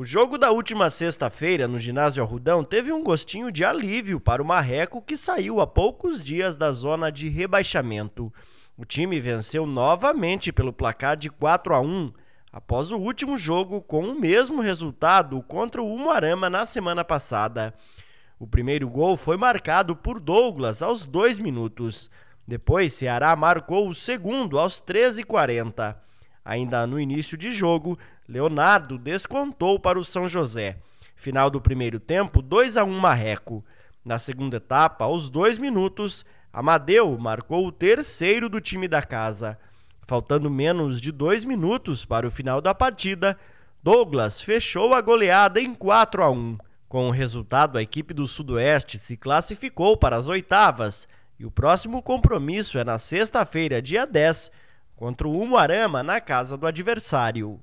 O jogo da última sexta-feira no ginásio Arrudão teve um gostinho de alívio para o Marreco que saiu a poucos dias da zona de rebaixamento. O time venceu novamente pelo placar de 4 a 1 após o último jogo com o mesmo resultado contra o Umuarama na semana passada. O primeiro gol foi marcado por Douglas aos 2 minutos. Depois, Ceará marcou o segundo aos 13h40. Ainda no início de jogo, Leonardo descontou para o São José. Final do primeiro tempo, 2 a 1 Marreco. Na segunda etapa, aos dois minutos, Amadeu marcou o terceiro do time da casa. Faltando menos de dois minutos para o final da partida, Douglas fechou a goleada em 4 a 1. Com o resultado, a equipe do Sudoeste se classificou para as oitavas e o próximo compromisso é na sexta-feira, dia 10, contra o Umuarama na casa do adversário.